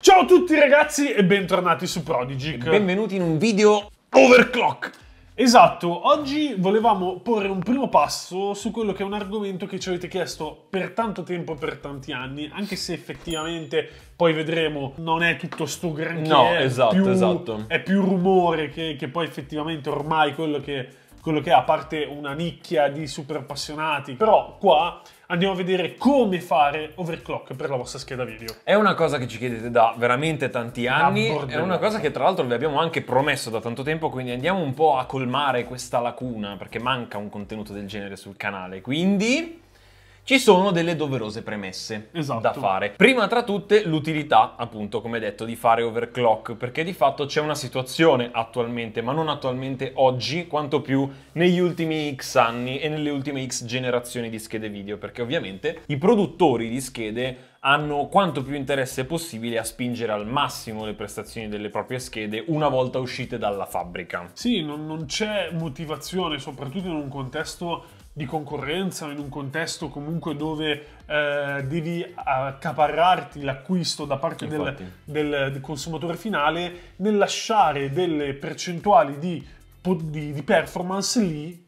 Ciao a tutti ragazzi e bentornati su Prodigy. Benvenuti in un video overclock. Esatto, oggi volevamo porre un primo passo su quello che è un argomento che ci avete chiesto per tanto tempo, per tanti anni, anche se effettivamente poi vedremo non è tutto sto granché. No, esatto, più, esatto. È più rumore che, che poi effettivamente ormai quello che, quello che è, a parte una nicchia di super appassionati. Però qua andiamo a vedere come fare overclock per la vostra scheda video. È una cosa che ci chiedete da veramente tanti anni, è una cosa che tra l'altro vi abbiamo anche promesso da tanto tempo, quindi andiamo un po' a colmare questa lacuna perché manca un contenuto del genere sul canale, quindi... Ci sono delle doverose premesse esatto. da fare. Prima tra tutte l'utilità, appunto, come detto, di fare overclock, perché di fatto c'è una situazione attualmente, ma non attualmente oggi, quanto più negli ultimi X anni e nelle ultime X generazioni di schede video, perché ovviamente i produttori di schede hanno quanto più interesse possibile a spingere al massimo le prestazioni delle proprie schede una volta uscite dalla fabbrica. Sì, non, non c'è motivazione, soprattutto in un contesto di concorrenza, in un contesto comunque dove eh, devi accaparrarti l'acquisto da parte del, del, del, consumatore finale, nel lasciare delle percentuali di, di, di performance lì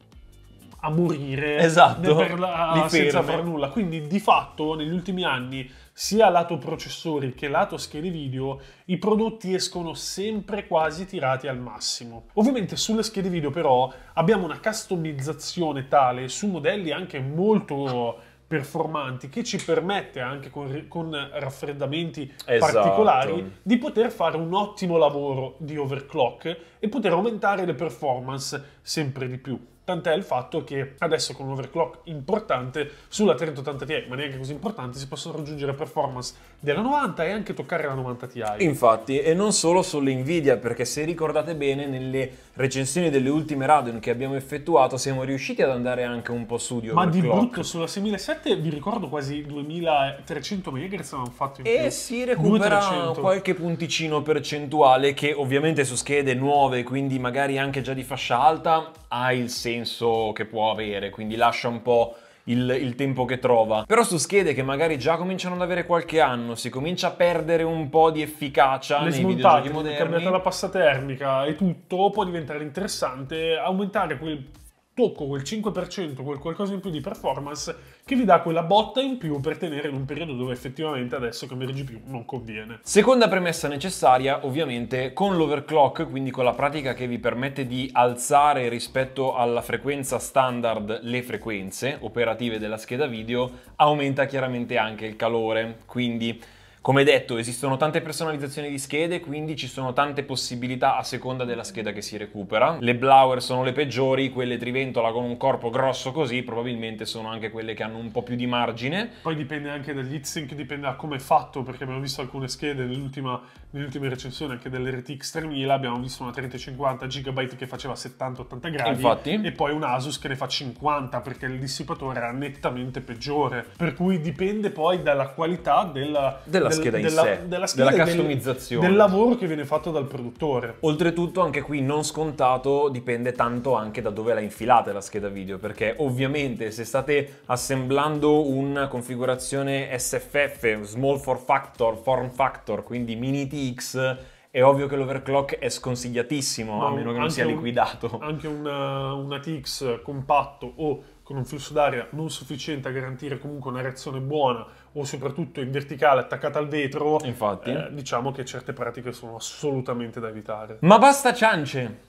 a morire esatto, per la, senza fare nulla. Quindi di fatto negli ultimi anni sia lato processori che lato schede video, i prodotti escono sempre quasi tirati al massimo. Ovviamente sulle schede video però abbiamo una customizzazione tale su modelli anche molto performanti che ci permette anche con, con raffreddamenti esatto. particolari di poter fare un ottimo lavoro di overclock e poter aumentare le performance sempre di più. Tant'è il fatto che adesso con un overclock importante sulla 3080 Ti, ma neanche così importante, si possono raggiungere performance della 90 e anche toccare la 90 Ti. Infatti, e non solo sulle Nvidia, perché se ricordate bene, nelle recensioni delle ultime Radeon che abbiamo effettuato, siamo riusciti ad andare anche un po' su di overclock. Ma di brutto, sulla 6007 vi ricordo quasi 2300 MHz avevamo fatto in eh più. E si recupera 2300. qualche punticino percentuale che ovviamente su schede nuove piove, quindi magari anche già di fascia alta, ha il senso che può avere, quindi lascia un po'... Il, il, tempo che trova. Però su schede che magari già cominciano ad avere qualche anno, si comincia a perdere un po' di efficacia Le nei videogiochi moderni. cambiata la passa termica e tutto, può diventare interessante aumentare quel tocco quel 5%, quel qualcosa in più di performance che vi dà quella botta in più per tenere in un periodo dove effettivamente adesso cambiare GPU non conviene. Seconda premessa necessaria, ovviamente, con l'overclock, quindi con la pratica che vi permette di alzare rispetto alla frequenza standard le frequenze operative della scheda video, aumenta chiaramente anche il calore, quindi come detto, esistono tante personalizzazioni di schede, quindi ci sono tante possibilità a seconda della scheda che si recupera. Le Blower sono le peggiori, quelle Triventola con un corpo grosso così probabilmente sono anche quelle che hanno un po' più di margine. Poi dipende anche dagli dall'itsync, dipende da come è fatto, perché abbiamo visto alcune schede nell'ultima, nell'ultima recensione anche dell'RTX 3000, abbiamo visto una 3050 GB che faceva 70-80 eh, gradi Infatti. e poi un Asus che ne fa 50 perché il dissipatore era nettamente peggiore. Per cui dipende poi dalla qualità della, della della scheda in della, sé, della, scheda della customizzazione. Del, del, lavoro che viene fatto dal produttore. Oltretutto anche qui non scontato dipende tanto anche da dove la infilate la scheda video, perché ovviamente se state assemblando una configurazione SFF, Small for Factor, Form Factor, quindi Mini TX, è ovvio che l'overclock è sconsigliatissimo, no, a meno che non sia liquidato. Un, anche una, una TX compatto o con un flusso d'aria non sufficiente a garantire comunque una reazione buona o soprattutto in verticale attaccata al vetro, Infatti. Eh, diciamo che certe pratiche sono assolutamente da evitare. Ma basta ciance!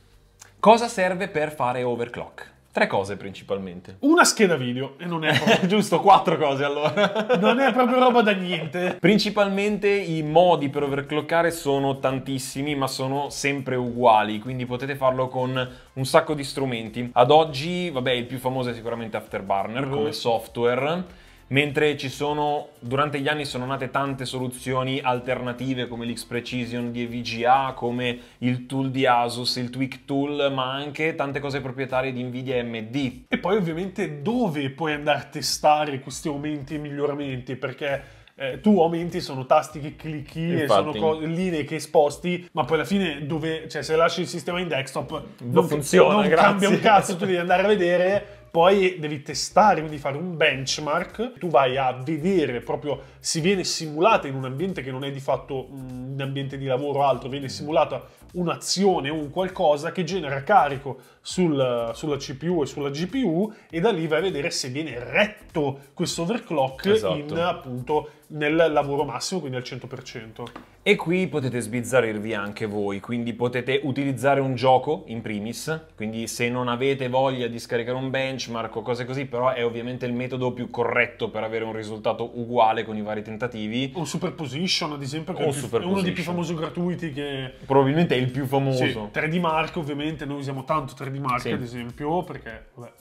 Cosa serve per fare overclock? Tre cose principalmente. Una scheda video, e non è proprio... giusto, quattro cose allora. non è proprio roba da niente. Principalmente i modi per overclockare sono tantissimi, ma sono sempre uguali, quindi potete farlo con un sacco di strumenti. Ad oggi, vabbè, il più famoso è sicuramente Afterburner come mm-hmm. software Mentre ci sono, durante gli anni sono nate tante soluzioni alternative come l'X Precision di EVGA, come il tool di Asus, il Tweak Tool, ma anche tante cose proprietarie di Nvidia e AMD. E poi ovviamente dove puoi andare a testare questi aumenti e miglioramenti, perché eh, tu aumenti sono tasti che clicchi Infatti. e sono co- linee che sposti, ma poi alla fine dove, cioè, se lasci il sistema in desktop non, non funziona, non cambia un cazzo, tu devi andare a vedere poi devi testare, quindi fare un benchmark, tu vai a vedere proprio, si viene simulata in un ambiente che non è di fatto mm, un ambiente di lavoro o altro, viene simulata un'azione, un qualcosa che genera carico sul, sulla CPU e sulla GPU e da lì vai a vedere se viene retto questo overclock esatto. in, appunto nel lavoro massimo, quindi al 100%. E qui potete sbizzarrirvi anche voi, quindi potete utilizzare un gioco in primis, quindi se non avete voglia di scaricare un benchmark o cose così, però è ovviamente il metodo più corretto per avere un risultato uguale con i vari tentativi. O superposition, ad esempio, che è, più, è uno dei più famosi gratuiti che probabilmente è il più famoso. Sì, 3D Mark ovviamente, noi usiamo tanto 3D Mark sì. ad esempio perché vabbè,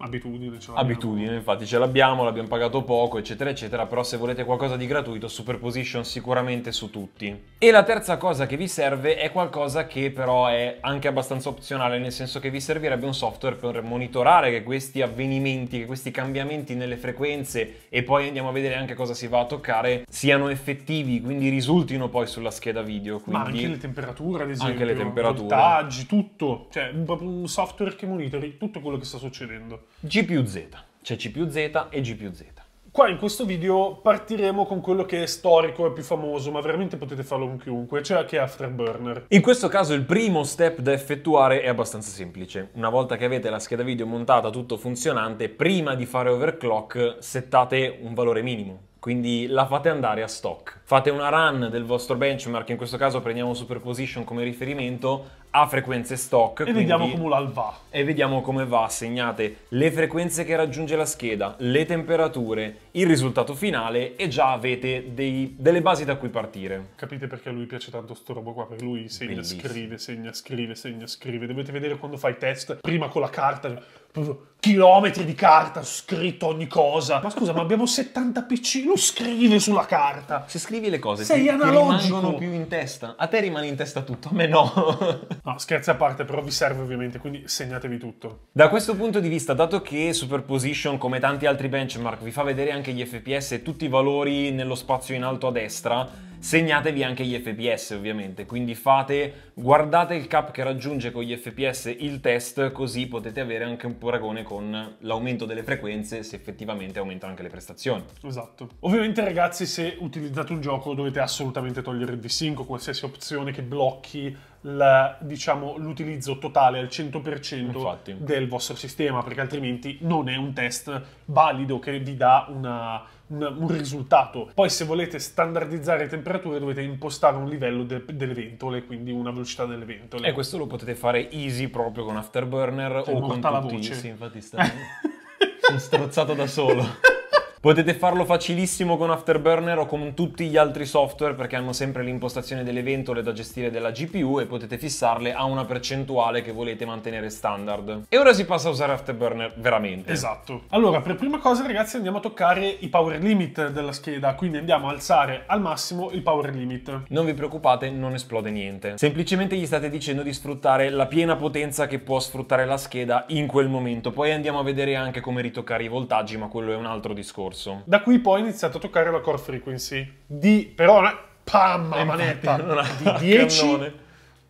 Abitudine, ce Abitudine, infatti ce l'abbiamo, l'abbiamo pagato poco, eccetera, eccetera, però se volete qualcosa di gratuito, Superposition sicuramente su tutti. E la terza cosa che vi serve è qualcosa che però è anche abbastanza opzionale, nel senso che vi servirebbe un software per monitorare che questi avvenimenti, che questi cambiamenti nelle frequenze e poi andiamo a vedere anche cosa si va a toccare, siano effettivi, quindi risultino poi sulla scheda video. Quindi... Ma anche le temperature, ad esempio, anche le temperature. voltaggi, tutto, cioè un software che monitori tutto quello che sta succedendo. G più Z. C'è C più Z e G più Z. Qua in questo video partiremo con quello che è storico e più famoso, ma veramente potete farlo con chiunque, cioè che è Afterburner. In questo caso il primo step da effettuare è abbastanza semplice. Una volta che avete la scheda video montata tutto funzionante, prima di fare overclock settate un valore minimo. Quindi la fate andare a stock. Fate una run del vostro benchmark, in questo caso prendiamo Superposition come riferimento, a frequenze stock. E quindi... vediamo come l'al va. E vediamo come va. Segnate le frequenze che raggiunge la scheda, le temperature, il risultato finale e già avete dei... delle basi da cui partire. Capite perché a lui piace tanto sto robo qua? Perché lui segna, Bellissimo. scrive, segna, scrive, segna, scrive. Dovete vedere quando fai test, prima con la carta chilometri di carta, scritto ogni cosa. Ma scusa, ma abbiamo 70 PC, lo scrive sulla carta. Se scrivi le cose Sei ti, analogico. ti rimangono più in testa. A te rimane in testa tutto, a me no. no, scherzi a parte, però vi serve ovviamente, quindi segnatevi tutto. Da questo punto di vista, dato che Superposition, come tanti altri benchmark, vi fa vedere anche gli FPS e tutti i valori nello spazio in alto a destra, Segnatevi anche gli FPS ovviamente, quindi fate, guardate il cap che raggiunge con gli FPS il test, così potete avere anche un paragone con l'aumento delle frequenze se effettivamente aumentano anche le prestazioni. Esatto. Ovviamente ragazzi se utilizzate un gioco dovete assolutamente togliere il V5, qualsiasi opzione che blocchi diciamo, l'utilizzo diciamo, totale al 100% Infatti. del vostro sistema, perché altrimenti non è un test valido che vi dà una un, un risultato. Poi se volete standardizzare le temperature dovete impostare un livello de, delle ventole, quindi una velocità delle ventole. E questo lo potete fare easy proprio con Afterburner cioè, o con tutti. Voce. Sì, infatti sta... sono strozzato da solo. Potete farlo facilissimo con Afterburner o con tutti gli altri software perché hanno sempre l'impostazione delle ventole da gestire della GPU e potete fissarle a una percentuale che volete mantenere standard. E ora si passa a usare Afterburner veramente. Esatto. Allora, per prima cosa ragazzi andiamo a toccare i power limit della scheda, quindi andiamo a alzare al massimo il power limit. Non vi preoccupate, non esplode niente. Semplicemente gli state dicendo di sfruttare la piena potenza che può sfruttare la scheda in quel momento. Poi andiamo a vedere anche come ritoccare i voltaggi, ma quello è un altro discorso scorso. Da qui poi ho iniziato a toccare la core frequency, di però pam, la eh, manetta di 10,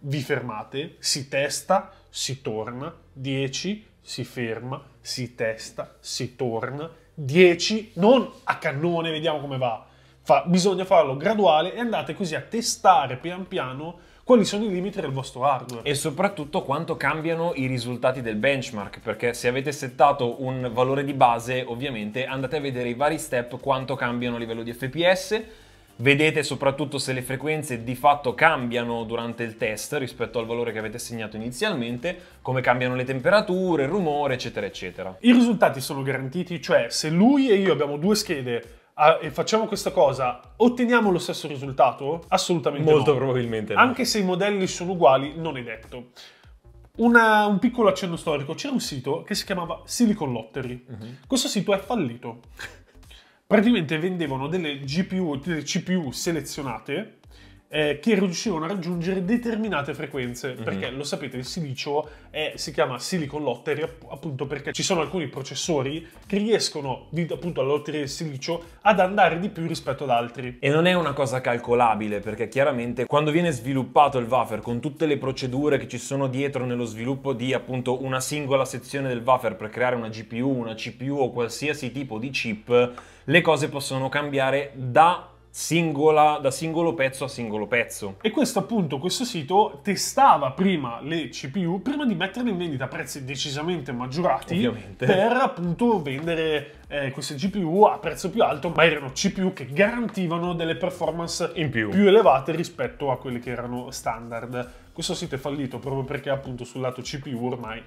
vi fermate, si testa, si torna, 10, si ferma, si testa, si torna, 10, non a cannone, vediamo come va. Fa, bisogna farlo graduale e andate così a testare pian piano quali sono i limiti del vostro hardware. E soprattutto quanto cambiano i risultati del benchmark, perché se avete settato un valore di base, ovviamente andate a vedere i vari step quanto cambiano a livello di FPS, vedete soprattutto se le frequenze di fatto cambiano durante il test rispetto al valore che avete segnato inizialmente, come cambiano le temperature, il rumore, eccetera, eccetera. I risultati sono garantiti, cioè se lui e io abbiamo due schede ah, e facciamo questa cosa, otteniamo lo stesso risultato? Assolutamente Molto no. probabilmente no. Anche se i modelli sono uguali, non è detto. Una, un piccolo accenno storico, c'era un sito che si chiamava Silicon Lottery. Uh mhm. -huh. Questo sito è fallito. Praticamente vendevano delle GPU, delle CPU selezionate eh, che riuscivano a raggiungere determinate frequenze, mm-hmm. perché lo sapete, il silicio è, si chiama silicon lottery appunto perché ci sono alcuni processori che riescono appunto alla lotteria del silicio ad andare di più rispetto ad altri. E non è una cosa calcolabile perché chiaramente quando viene sviluppato il wafer con tutte le procedure che ci sono dietro nello sviluppo di appunto una singola sezione del wafer per creare una GPU, una CPU o qualsiasi tipo di chip, le cose possono cambiare da singola, da singolo pezzo a singolo pezzo. E questo appunto, questo sito testava prima le CPU, prima di metterle in vendita a prezzi decisamente maggiorati, Ovviamente. per appunto vendere eh, queste GPU a prezzo più alto, ma erano CPU che garantivano delle performance in più. più elevate rispetto a quelle che erano standard. Questo sito è fallito proprio perché appunto sul lato CPU ormai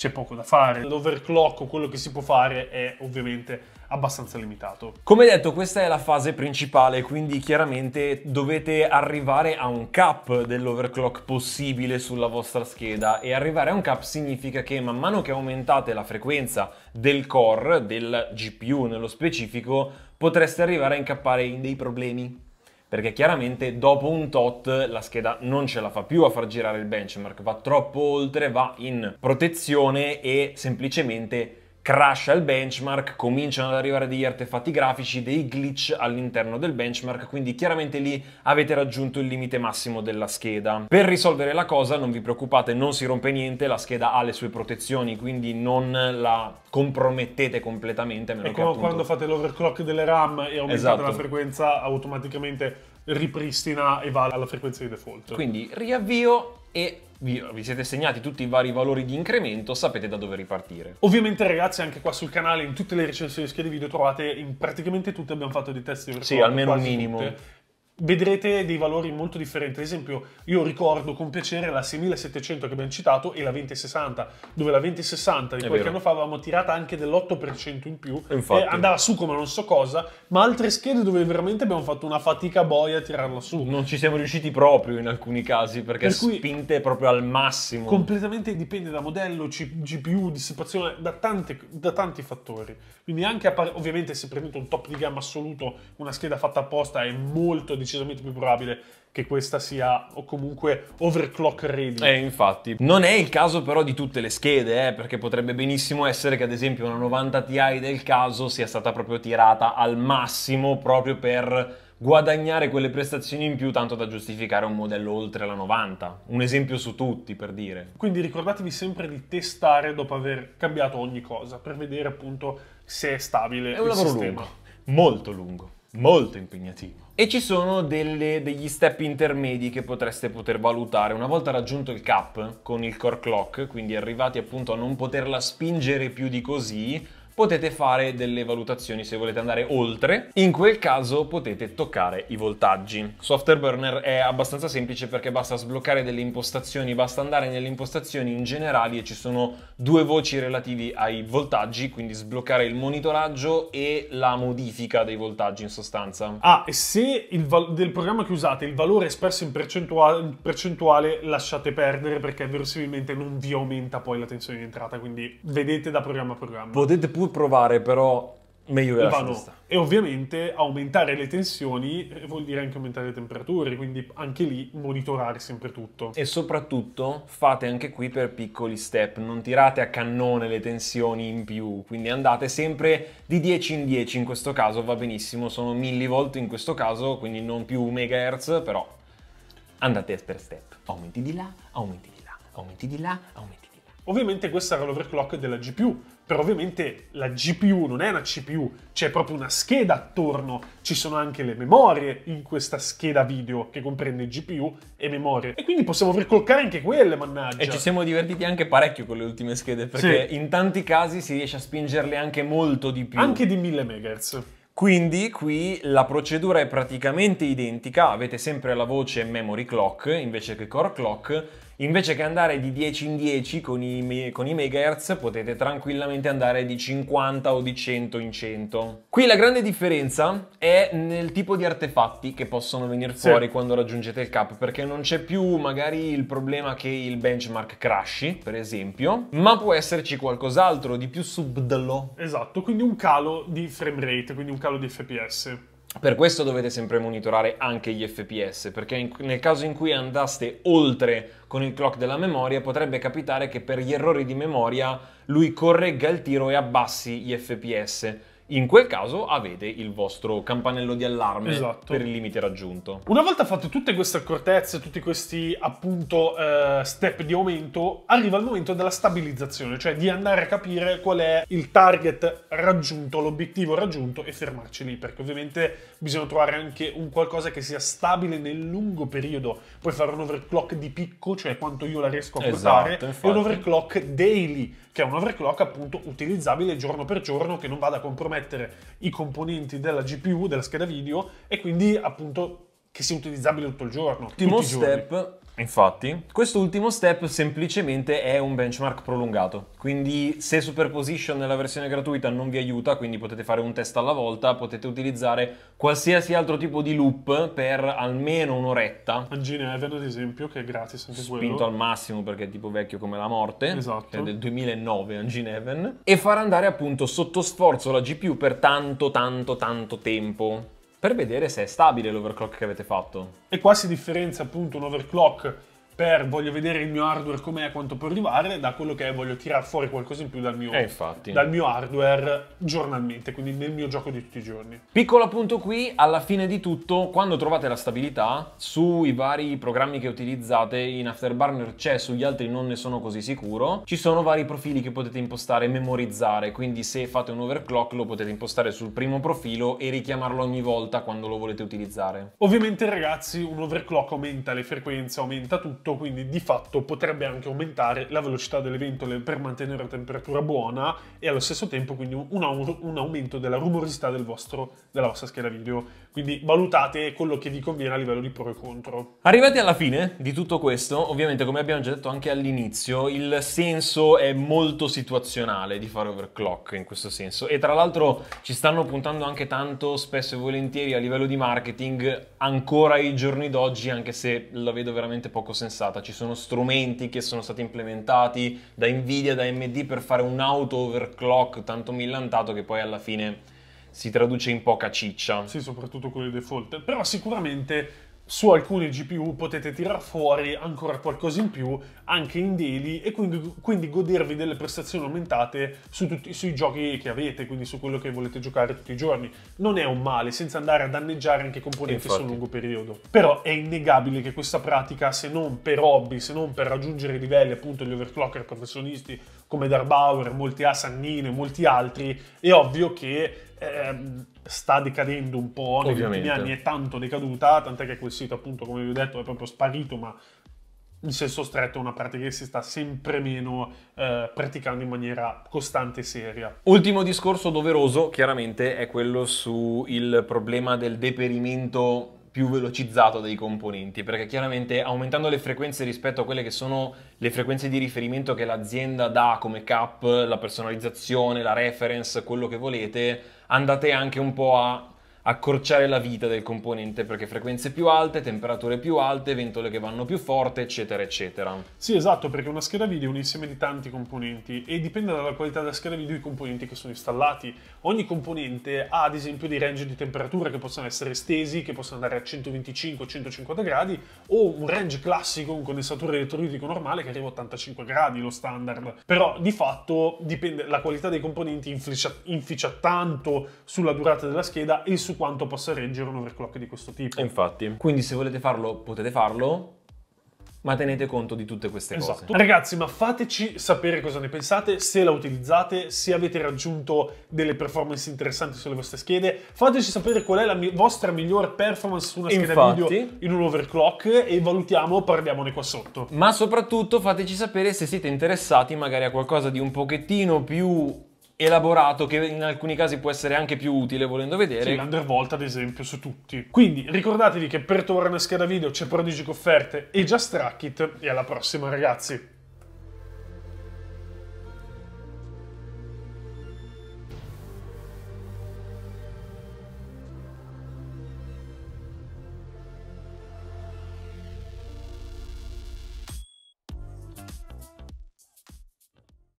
c'è poco da fare. L'overclock, quello che si può fare è ovviamente abbastanza limitato. Come detto, questa è la fase principale, quindi chiaramente dovete arrivare a un cap dell'overclock possibile sulla vostra scheda e arrivare a un cap significa che man mano che aumentate la frequenza del core, del GPU nello specifico, potreste arrivare a incappare in dei problemi perché chiaramente dopo un tot la scheda non ce la fa più a far girare il benchmark, va troppo oltre, va in protezione e semplicemente crasha il benchmark, cominciano ad arrivare degli artefatti grafici, dei glitch all'interno del benchmark, quindi chiaramente lì avete raggiunto il limite massimo della scheda. Per risolvere la cosa non vi preoccupate, non si rompe niente, la scheda ha le sue protezioni, quindi non la compromettete completamente. È come quando fate l'overclock delle RAM e aumentate esatto. la frequenza, automaticamente ripristina e va alla frequenza di default. Quindi riavvio e vi, vi, siete segnati tutti i vari valori di incremento, sapete da dove ripartire. Ovviamente ragazzi anche qua sul canale in tutte le recensioni schede video trovate in praticamente tutte abbiamo fatto dei test di Sì, almeno un minimo. Tutte vedrete dei valori molto differenti. Ad esempio, io ricordo con piacere la 6700 che abbiamo citato e la 2060, dove la 2060 di qualche anno fa avevamo tirata anche dell'8% in più, Infatti. andava su come non so cosa, ma altre schede dove veramente abbiamo fatto una fatica boia a tirarla su. Non ci siamo riusciti proprio in alcuni casi perché per spinte proprio al massimo. Completamente dipende da modello, GPU, dissipazione, da, tante, da tanti fattori. Quindi anche ovviamente se prendete un top di gamma assoluto, una scheda fatta apposta è molto difficile decisamente più probabile che questa sia o comunque overclock ready. Eh, infatti. Non è il caso però di tutte le schede, eh, perché potrebbe benissimo essere che ad esempio una 90 Ti del caso sia stata proprio tirata al massimo proprio per guadagnare quelle prestazioni in più tanto da giustificare un modello oltre la 90. Un esempio su tutti, per dire. Quindi ricordatevi sempre di testare dopo aver cambiato ogni cosa, per vedere appunto se è stabile è un lavoro Lungo. Molto lungo, molto impegnativo. E ci sono delle, degli step intermedi che potreste poter valutare. Una volta raggiunto il cap con il core clock, quindi arrivati appunto a non poterla spingere più di così, potete fare delle valutazioni se volete andare oltre. In quel caso potete toccare i voltaggi. Software Burner è abbastanza semplice perché basta sbloccare delle impostazioni, basta andare nelle impostazioni in generali e ci sono due voci relativi ai voltaggi, quindi sbloccare il monitoraggio e la modifica dei voltaggi in sostanza. Ah, e se del programma che usate il valore espresso in percentuale, percentuale lasciate perdere perché verosimilmente non vi aumenta poi la tensione di entrata, quindi vedete da programma a programma. Potete pur provare, però meglio è la sinistra. E ovviamente aumentare le tensioni eh, vuol dire anche aumentare le temperature, quindi anche lì monitorare sempre tutto. E soprattutto fate anche qui per piccoli step, non tirate a cannone le tensioni in più, quindi andate sempre di 10 in 10, in questo caso va benissimo, sono millivolt in questo caso, quindi non più megahertz, però andate per step, aumenti di là, aumenti di là, aumenti di là, aumenti di là. Ovviamente questo era l'overclock della GPU, però ovviamente la GPU non è una CPU, c'è proprio una scheda attorno, ci sono anche le memorie in questa scheda video che comprende GPU e memorie. E quindi possiamo ricolcare anche quelle, mannaggia. E ci siamo divertiti anche parecchio con le ultime schede, perché sì. in tanti casi si riesce a spingerle anche molto di più. Anche di 1000 MHz. Quindi qui la procedura è praticamente identica, avete sempre la voce memory clock invece che core clock, Invece che andare di 10 in 10 con i, con i megahertz potete tranquillamente andare di 50 o di 100 in 100. Qui la grande differenza è nel tipo di artefatti che possono venire fuori sì. quando raggiungete il cap perché non c'è più magari il problema che il benchmark crashi per esempio ma può esserci qualcos'altro di più subdolo. Esatto, quindi un calo di frame rate, quindi un calo di FPS. Per questo dovete sempre monitorare anche gli FPS, perché in, nel caso in cui andaste oltre con il clock della memoria, potrebbe capitare che per gli errori di memoria lui corregga il tiro e abbassi gli FPS in quel caso avete il vostro campanello di allarme esatto. per il limite raggiunto. Una volta fatte tutte queste accortezze, tutti questi appunto eh, step di aumento, arriva il momento della stabilizzazione, cioè di andare a capire qual è il target raggiunto, l'obiettivo raggiunto e fermarci lì, perché ovviamente bisogna trovare anche un qualcosa che sia stabile nel lungo periodo. Puoi fare un overclock di picco, cioè quanto io la riesco a esatto, portare, esatto, e un overclock daily, che è un overclock appunto utilizzabile giorno per giorno che non vada a compromettere mettere i componenti della GPU, della scheda video e quindi appunto che sia utilizzabile tutto il giorno. Ultimo step Infatti, quest'ultimo step semplicemente è un benchmark prolungato, quindi se Superposition nella versione gratuita non vi aiuta, quindi potete fare un test alla volta, potete utilizzare qualsiasi altro tipo di loop per almeno un'oretta. A Ginever ad esempio, che è gratis anche Spinto quello. al massimo perché è tipo vecchio come la morte, esatto. è del 2009 a Gineven, e far andare appunto sotto sforzo la GPU per tanto tanto tanto tempo per vedere se è stabile l'overclock che avete fatto. E qua si differenzia appunto un overclock per voglio vedere il mio hardware com'è, a quanto può arrivare, da quello che è voglio tirare fuori qualcosa in più dal mio, eh, dal mio hardware giornalmente, quindi nel mio gioco di tutti i giorni. Piccolo appunto qui, alla fine di tutto, quando trovate la stabilità, sui vari programmi che utilizzate, in Afterburner c'è, sugli altri non ne sono così sicuro, ci sono vari profili che potete impostare e memorizzare, quindi se fate un overclock lo potete impostare sul primo profilo e richiamarlo ogni volta quando lo volete utilizzare. Ovviamente ragazzi un overclock aumenta le frequenze, aumenta tutto, lento, quindi di fatto potrebbe anche aumentare la velocità delle ventole per mantenere la temperatura buona e allo stesso tempo quindi un, aur- un aumento della rumorosità del vostro, della vostra scheda video. Quindi valutate quello che vi conviene a livello di pro e contro. Arrivati alla fine di tutto questo, ovviamente come abbiamo già detto anche all'inizio, il senso è molto situazionale di fare overclock in questo senso e tra l'altro ci stanno puntando anche tanto spesso e volentieri a livello di marketing ancora ai giorni d'oggi anche se la vedo veramente poco sensata pensata, ci sono strumenti che sono stati implementati da Nvidia, da AMD per fare un auto overclock tanto millantato che poi alla fine si traduce in poca ciccia. Sì, soprattutto con i default, però sicuramente su alcuni GPU potete tirar fuori ancora qualcosa in più anche in daily e quindi, quindi godervi delle prestazioni aumentate su tutti, sui giochi che avete, quindi su quello che volete giocare tutti i giorni. Non è un male, senza andare a danneggiare anche componenti Infatti. sul lungo periodo. Però è innegabile che questa pratica, se non per hobby, se non per raggiungere livelli appunto gli overclocker professionisti come Darbauer, molti Asannine, molti altri, è ovvio che Ehm, sta decadendo un po' negli Ovviamente. ultimi anni, è tanto decaduta, tant'è che quel sito appunto come vi ho detto è proprio sparito, ma in senso stretto è una parte che si sta sempre meno eh, praticando in maniera costante e seria. Ultimo discorso doveroso chiaramente è quello sul problema del deperimento più velocizzato dei componenti, perché chiaramente aumentando le frequenze rispetto a quelle che sono le frequenze di riferimento che l'azienda dà come cap, la personalizzazione, la reference, quello che volete, andate anche un po' a accorciare la vita del componente perché frequenze più alte, temperature più alte, ventole che vanno più forte, eccetera, eccetera. Sì, esatto, perché una scheda video è un insieme di tanti componenti e dipende dalla qualità della scheda video i componenti che sono installati. Ogni componente ha ad esempio dei range di temperatura che possono essere estesi, che possono andare a 125-150 gradi o un range classico, un condensatore elettrolitico normale che arriva a 85 gradi, lo standard. Però di fatto dipende, la qualità dei componenti inficia, inficia tanto sulla durata della scheda e su su quanto possa reggere un overclock di questo tipo. Infatti. Quindi se volete farlo, potete farlo, ma tenete conto di tutte queste esatto. cose. Ragazzi, ma fateci sapere cosa ne pensate, se la utilizzate, se avete raggiunto delle performance interessanti sulle vostre schede. Fateci sapere qual è la mi vostra migliore performance su una scheda Infatti, video in un overclock e valutiamo, parliamone qua sotto. Ma soprattutto fateci sapere se siete interessati magari a qualcosa di un pochettino più elaborato che in alcuni casi può essere anche più utile volendo vedere. Sì, l'undervolt ad esempio su tutti. Quindi ricordatevi che per tornare a scheda video c'è Prodigy Offerte e già Strackit e alla prossima ragazzi.